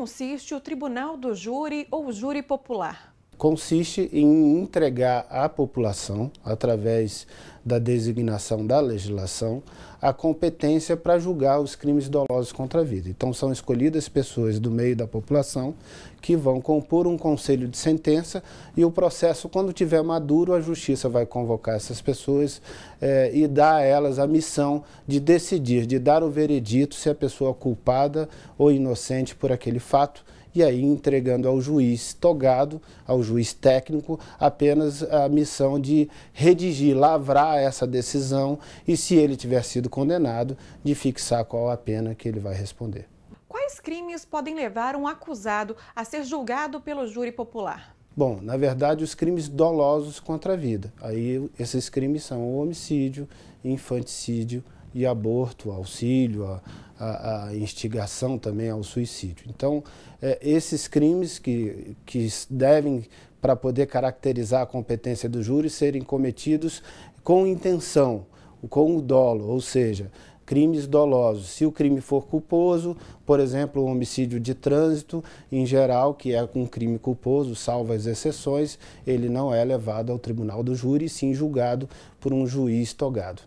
consiste o tribunal do júri ou júri popular? consiste em entregar à população, através da designação da legislação, a competência para julgar os crimes dolosos contra a vida. Então, são escolhidas pessoas do meio da população que vão compor um conselho de sentença e o processo, quando tiver maduro, a justiça vai convocar essas pessoas eh, e dar a elas a missão de decidir, de dar o veredito se a pessoa é culpada ou inocente por aquele fato e aí entregando ao juiz togado, ao juiz técnico, apenas a missão de redigir, lavrar essa decisão e, se ele tiver sido condenado, de fixar qual a pena que ele vai responder. Quais crimes podem levar um acusado a ser julgado pelo júri popular? Bom, na verdade, os crimes dolosos contra a vida. Aí esses crimes são o homicídio, infanticídio, e aborto, auxílio, a, a, a instigação também ao suicídio. Então, é, esses crimes que, que devem, para poder caracterizar a competência do júri, serem cometidos com intenção, com o dolo, ou seja, crimes dolosos. Se o crime for culposo, por exemplo, o homicídio de trânsito, em geral, que é um crime culposo, salvo as exceções, ele não é levado ao tribunal do júri, sim julgado por um juiz togado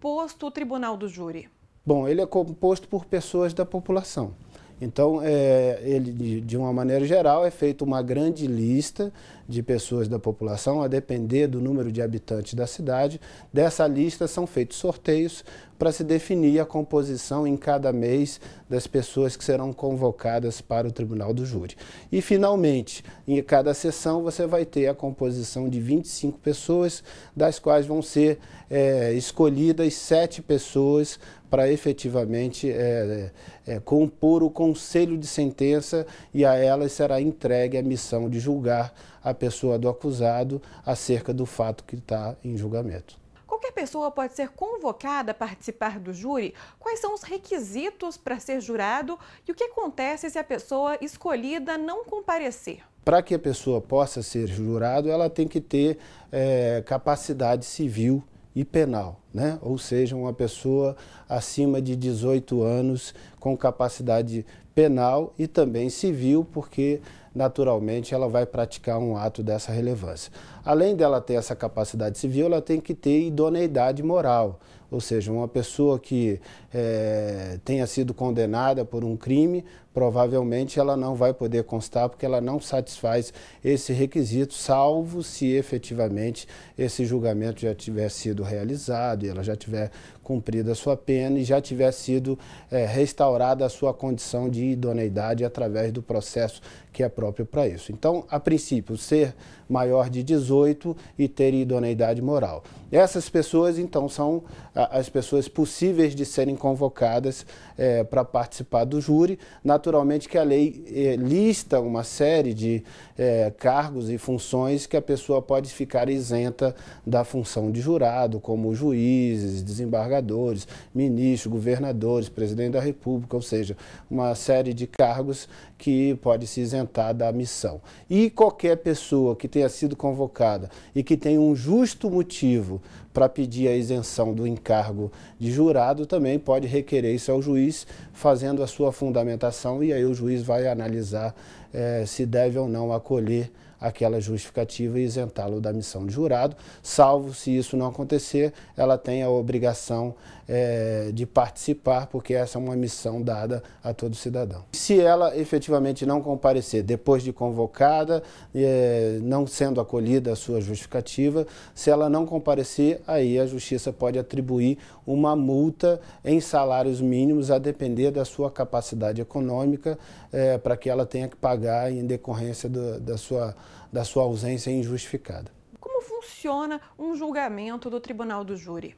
composto o tribunal do júri? Bom, ele é composto por pessoas da população. Então, é, ele, de uma maneira geral, é feita uma grande lista de pessoas da população, a depender do número de habitantes da cidade. Dessa lista são feitos sorteios para se definir a composição em cada mês das pessoas que serão convocadas para o Tribunal do Júri. E, finalmente, em cada sessão você vai ter a composição de 25 pessoas, das quais vão ser é, escolhidas sete pessoas para efetivamente é, é, compor o conselho de sentença e a elas será entregue a missão de julgar a pessoa do acusado acerca do fato que está em julgamento. Qualquer pessoa pode ser convocada a participar do júri? Quais são os requisitos para ser jurado e o que acontece se a pessoa escolhida não comparecer? Para que a pessoa possa ser jurado, ela tem que ter é, capacidade civil e penal, né? ou seja, uma pessoa acima de 18 anos com capacidade penal e também civil, porque naturalmente ela vai praticar um ato dessa relevância. Além dela ter essa capacidade civil, ela tem que ter idoneidade moral. Ou seja, uma pessoa que é, tenha sido condenada por um crime, provavelmente ela não vai poder constar porque ela não satisfaz esse requisito, salvo se efetivamente esse julgamento já tiver sido realizado e ela já tiver cumprido a sua pena e já tiver sido é, restaurada a sua condição de idoneidade através do processo que é próprio para isso. Então, a princípio, ser maior de 18 e ter idoneidade moral. Essas pessoas, então, são as pessoas possíveis de serem convocadas é, para participar do júri. Naturalmente que a lei é, lista uma série de é, cargos e funções que a pessoa pode ficar isenta da função de jurado, como juízes, desembargadores, ministros, governadores, presidente da República, ou seja, uma série de cargos que pode se isentar da missão. E qualquer pessoa que tenha tenha sido convocada e que tenha um justo motivo para pedir a isenção do encargo de jurado, também pode requerer isso ao juiz, fazendo a sua fundamentação, e aí o juiz vai analisar é, se deve ou não acolher aquela justificativa e isentá-lo da missão de jurado, salvo se isso não acontecer, ela tem a obrigação é, de participar, porque essa é uma missão dada a todo cidadão. Se ela efetivamente não comparecer depois de convocada, é, não sendo acolhida a sua justificativa, se ela não comparecer, aí a justiça pode atribuir uma multa em salários mínimos, a depender da sua capacidade econômica, é, para que ela tenha que pagar em decorrência do, da sua da sua ausência é injustificada. Como funciona um julgamento do Tribunal do Júri?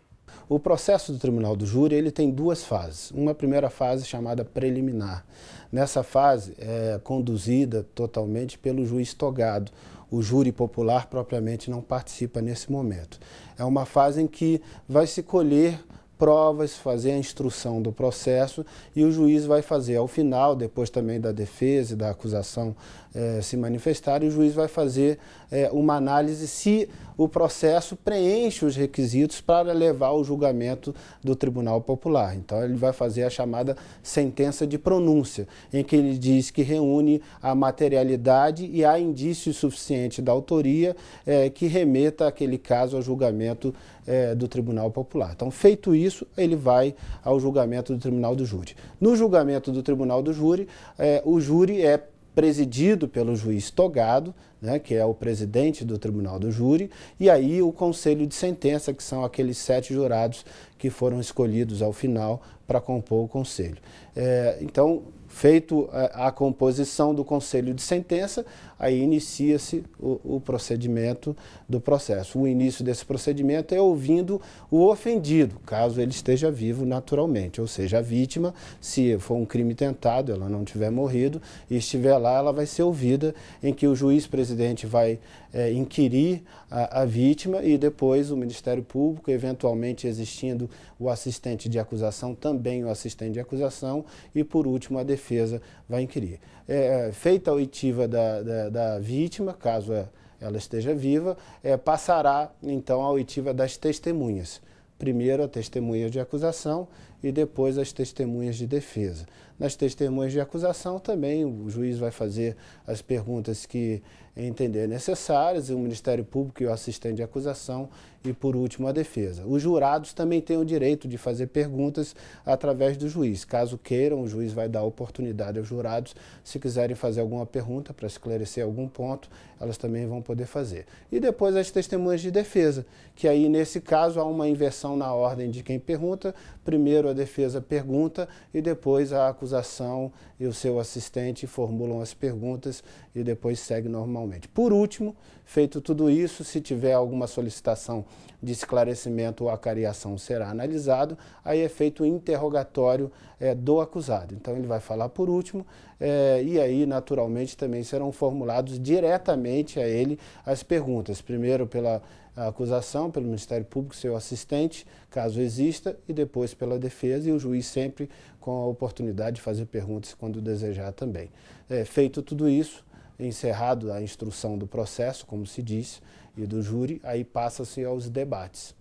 O processo do Tribunal do Júri ele tem duas fases. Uma primeira fase chamada preliminar. Nessa fase é conduzida totalmente pelo juiz togado. O júri popular propriamente não participa nesse momento. É uma fase em que vai se colher provas, fazer a instrução do processo e o juiz vai fazer ao final, depois também da defesa e da acusação eh, se manifestar, e o juiz vai fazer eh, uma análise se o processo preenche os requisitos para levar ao julgamento do Tribunal Popular. Então, ele vai fazer a chamada sentença de pronúncia, em que ele diz que reúne a materialidade e há indício suficiente da autoria é, que remeta aquele caso ao julgamento é, do Tribunal Popular. Então, feito isso, ele vai ao julgamento do Tribunal do Júri. No julgamento do Tribunal do Júri, é, o júri é presidido pelo juiz togado, né, que é o presidente do tribunal do júri, e aí o conselho de sentença, que são aqueles sete jurados que foram escolhidos ao final para compor o conselho. É, então, Feito a, eh, a composição do conselho de sentença, aí inicia-se o, o, procedimento do processo. O início desse procedimento é ouvindo o ofendido, caso ele esteja vivo naturalmente, ou seja, a vítima, se for um crime tentado, ela não tiver morrido e estiver lá, ela vai ser ouvida, em que o juiz presidente vai é, inquirir a, a vítima e depois o Ministério Público, eventualmente existindo o assistente de acusação, também o assistente de acusação e, por último, a defesa defesa vai inquirir. É, é, feita a oitiva da, da, da vítima, caso é, ela esteja viva, é, passará então a oitiva das testemunhas. Primeiro a testemunha de acusação e depois as testemunhas de defesa. Nas testemunhas de acusação também o juiz vai fazer as perguntas que entender necessárias, o Ministério Público e o assistente de acusação e, por último, a defesa. Os jurados também têm o direito de fazer perguntas através do juiz. Caso queiram, o juiz vai dar oportunidade aos jurados, se quiserem fazer alguma pergunta para esclarecer algum ponto, elas também vão poder fazer. E depois as testemunhas de defesa, que aí, nesse caso, há uma inversão na ordem de quem pergunta. Primeiro a defesa pergunta e depois a acusação acusação e o seu assistente formulam as perguntas e depois segue normalmente. Por último, feito tudo isso, se tiver alguma solicitação de esclarecimento ou acariação será analisado, aí é feito o interrogatório é, do acusado. Então ele vai falar por último é, e aí naturalmente também serão formulados diretamente a ele as perguntas, primeiro pela a acusação, pelo Ministério Público, seu assistente, caso exista, e depois pela defesa, e o juiz sempre com a oportunidade de fazer perguntas quando desejar também. É, feito tudo isso, encerrado a instrução do processo, como se diz, e do júri, aí passa-se aos debates.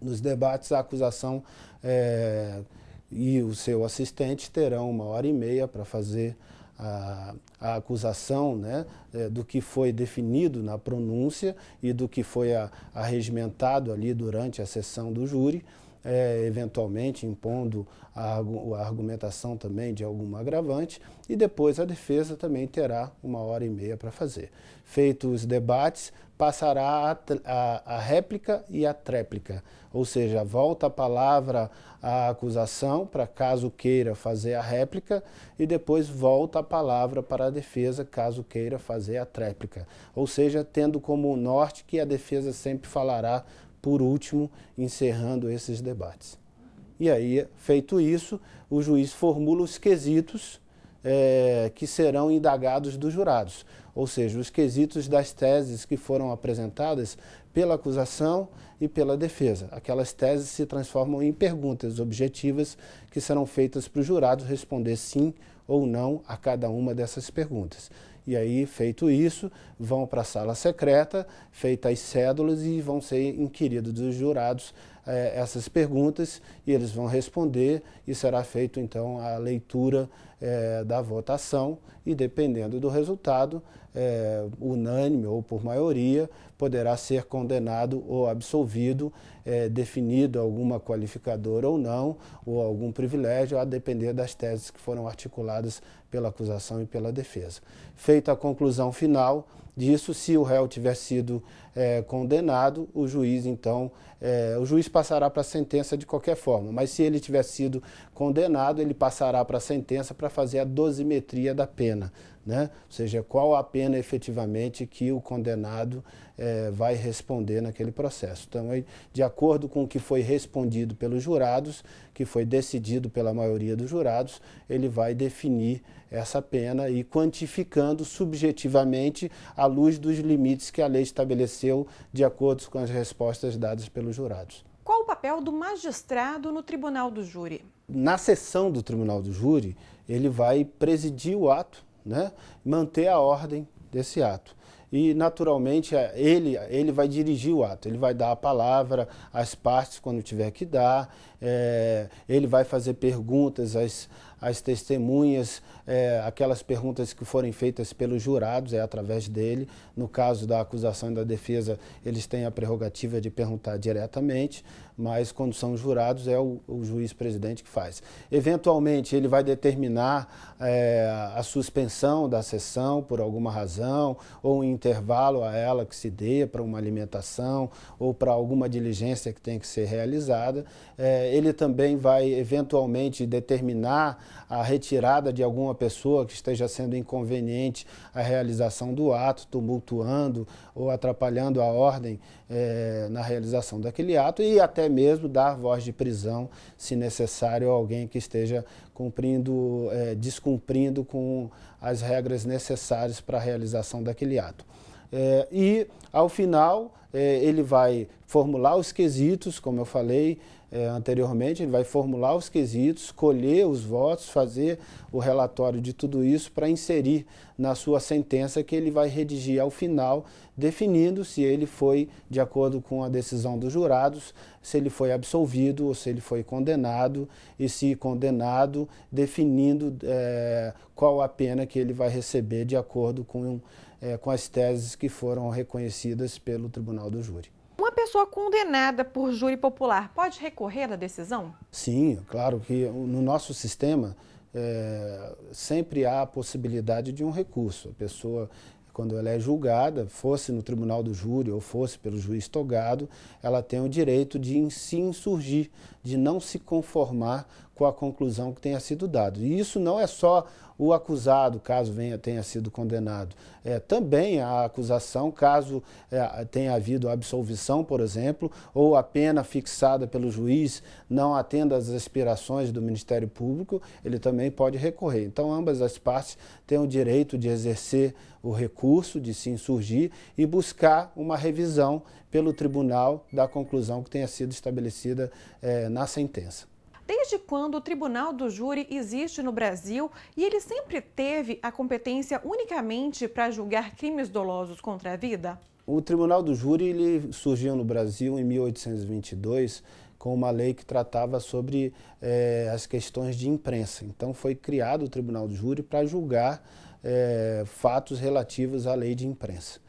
Nos debates, a acusação é, e o seu assistente terão uma hora e meia para fazer a, a acusação né, é, do que foi definido na pronúncia e do que foi arregimentado ali durante a sessão do júri é, eventualmente impondo a, a argumentação também de algum agravante, e depois a defesa também terá uma hora e meia para fazer. Feitos os debates, passará a, a, a, réplica e a tréplica, ou seja, volta a palavra à acusação para caso queira fazer a réplica e depois volta a palavra para a defesa caso queira fazer a tréplica, ou seja, tendo como norte que a defesa sempre falará por último, encerrando esses debates. E aí, feito isso, o juiz formula os quesitos é, que serão indagados dos jurados, ou seja, os quesitos das teses que foram apresentadas pela acusação e pela defesa. Aquelas teses se transformam em perguntas objetivas que serão feitas para os jurados responder sim ou não a cada uma dessas perguntas. E aí, feito isso, vão para a sala secreta, feitas as cédulas e vão ser inquiridos dos jurados é, essas perguntas e eles vão responder e será feito então a leitura é, da votação e dependendo do resultado, é, unânime ou por maioria, poderá ser condenado ou absolvido, definido alguma qualificadora ou não, ou algum privilégio, a depender das teses que foram articuladas pela acusação e pela defesa. Feita a conclusão final disso, se o réu tiver sido é, condenado, o juiz então, é, o juiz passará para a sentença de qualquer forma, mas se ele tiver sido condenado, ele passará para a sentença para fazer a dosimetria da pena, né? ou seja, qual a pena efetivamente que o condenado é, vai responder naquele processo. Então, de acordo com o que foi respondido pelos jurados, que foi decidido pela maioria dos jurados, ele vai definir essa pena e quantificando subjetivamente à luz dos limites que a lei estabeleceu aconteceu de acordo com as respostas dadas pelos jurados. Qual o papel do magistrado no tribunal do júri? Na sessão do tribunal do júri, ele vai presidir o ato, né? manter a ordem desse ato e naturalmente ele, ele vai dirigir o ato, ele vai dar a palavra às partes quando tiver que dar, é, ele vai fazer perguntas às, as testemunhas, é, aquelas perguntas que forem feitas pelos jurados, é através dele. No caso da acusação e da defesa, eles têm a prerrogativa de perguntar diretamente mas quando são jurados é o, o juiz-presidente que faz. Eventualmente, ele vai determinar é, a suspensão da sessão por alguma razão, ou um intervalo a ela que se dê para uma alimentação ou para alguma diligência que tem que ser realizada. É, ele também vai, eventualmente, determinar a retirada de alguma pessoa que esteja sendo inconveniente à realização do ato, tumultuando ou atrapalhando a ordem é, na realização daquele ato e até mesmo dar voz de prisão, se necessário, a alguém que esteja cumprindo, é, descumprindo com as regras necessárias para a realização daquele ato. É, e, ao final, é, ele vai formular os quesitos, como eu falei, é, anteriormente, ele vai formular os quesitos, colher os votos, fazer o relatório de tudo isso para inserir na sua sentença que ele vai redigir ao final, definindo se ele foi, de acordo com a decisão dos jurados, se ele foi absolvido ou se ele foi condenado, e se condenado, definindo é, qual a pena que ele vai receber de acordo com, é, com as teses que foram reconhecidas pelo tribunal do júri. Uma pessoa condenada por júri popular pode recorrer da decisão? Sim, claro que no nosso sistema é, sempre há a possibilidade de um recurso. A pessoa, quando ela é julgada, fosse no tribunal do júri ou fosse pelo juiz togado, ela tem o direito de se insurgir de não se conformar com a conclusão que tenha sido dada. E isso não é só o acusado, caso venha, tenha sido condenado. É, também a acusação, caso é, tenha havido absolvição, por exemplo, ou a pena fixada pelo juiz não atenda às aspirações do Ministério Público, ele também pode recorrer. Então, ambas as partes têm o direito de exercer o recurso, de se insurgir e buscar uma revisão pelo tribunal da conclusão que tenha sido estabelecida eh, na sentença. Desde quando o Tribunal do Júri existe no Brasil e ele sempre teve a competência unicamente para julgar crimes dolosos contra a vida? O Tribunal do Júri ele surgiu no Brasil em 1822 com uma lei que tratava sobre eh, as questões de imprensa. Então foi criado o Tribunal do Júri para julgar eh, fatos relativos à lei de imprensa.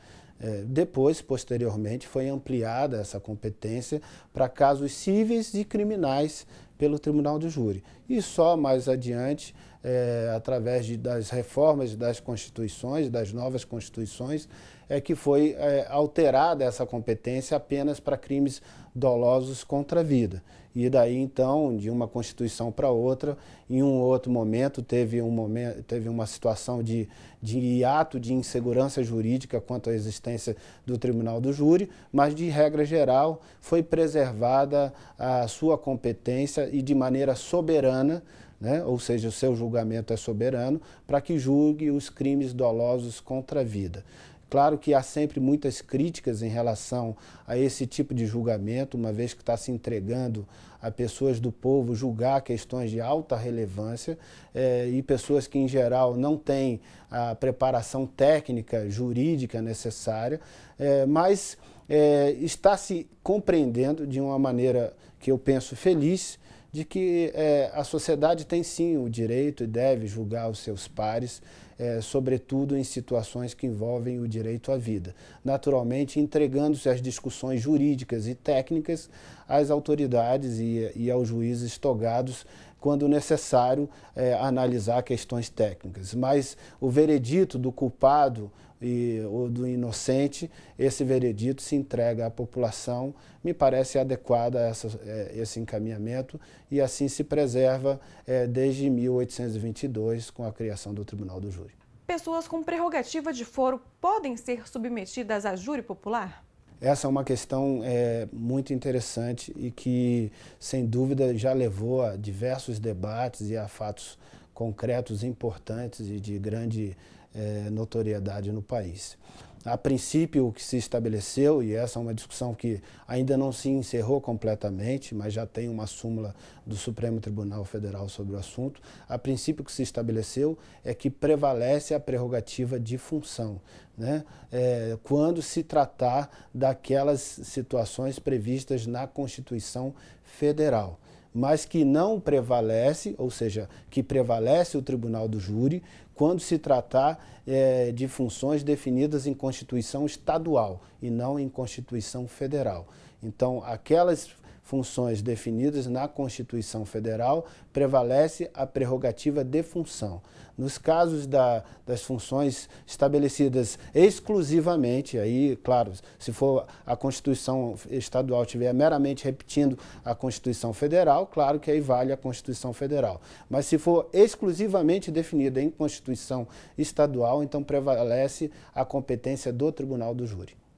É, depois, posteriormente, foi ampliada essa competência para casos cíveis e criminais pelo tribunal de júri. E só mais adiante, é, através de, das reformas das constituições, das novas constituições, é que foi é, alterada essa competência apenas para crimes dolosos contra a vida. E daí então, de uma constituição para outra, em um outro momento teve, um momento, teve uma situação de, de hiato de insegurança jurídica quanto à existência do Tribunal do Júri, mas de regra geral foi preservada a sua competência e de maneira soberana né? ou seja, o seu julgamento é soberano, para que julgue os crimes dolosos contra a vida. Claro que há sempre muitas críticas em relação a esse tipo de julgamento, uma vez que está se entregando a pessoas do povo julgar questões de alta relevância eh, e pessoas que, em geral, não têm a preparação técnica, jurídica necessária, eh, mas eh, está se compreendendo de uma maneira que eu penso feliz de que é, a sociedade tem sim o direito e deve julgar os seus pares, é, sobretudo em situações que envolvem o direito à vida. Naturalmente, entregando-se às discussões jurídicas e técnicas às autoridades e, e aos juízes togados quando necessário é, analisar questões técnicas. Mas o veredito do culpado e, ou do inocente, esse veredito se entrega à população, me parece adequado essa, é, esse encaminhamento e assim se preserva é, desde 1822 com a criação do Tribunal do Júri. Pessoas com prerrogativa de foro podem ser submetidas a júri popular? Essa é uma questão é, muito interessante e que, sem dúvida, já levou a diversos debates e a fatos concretos importantes e de grande é, notoriedade no país. A princípio, o que se estabeleceu, e essa é uma discussão que ainda não se encerrou completamente, mas já tem uma súmula do Supremo Tribunal Federal sobre o assunto, a princípio, o que se estabeleceu é que prevalece a prerrogativa de função, né? É, quando se tratar daquelas situações previstas na Constituição Federal mas que não prevalece, ou seja, que prevalece o tribunal do júri quando se tratar é, de funções definidas em Constituição estadual e não em Constituição federal. Então, aquelas funções definidas na Constituição Federal, prevalece a prerrogativa de função. Nos casos da, das funções estabelecidas exclusivamente, aí, claro, se for a Constituição Estadual estiver meramente repetindo a Constituição Federal, claro que aí vale a Constituição Federal. Mas se for exclusivamente definida em Constituição Estadual, então prevalece a competência do Tribunal do Júri.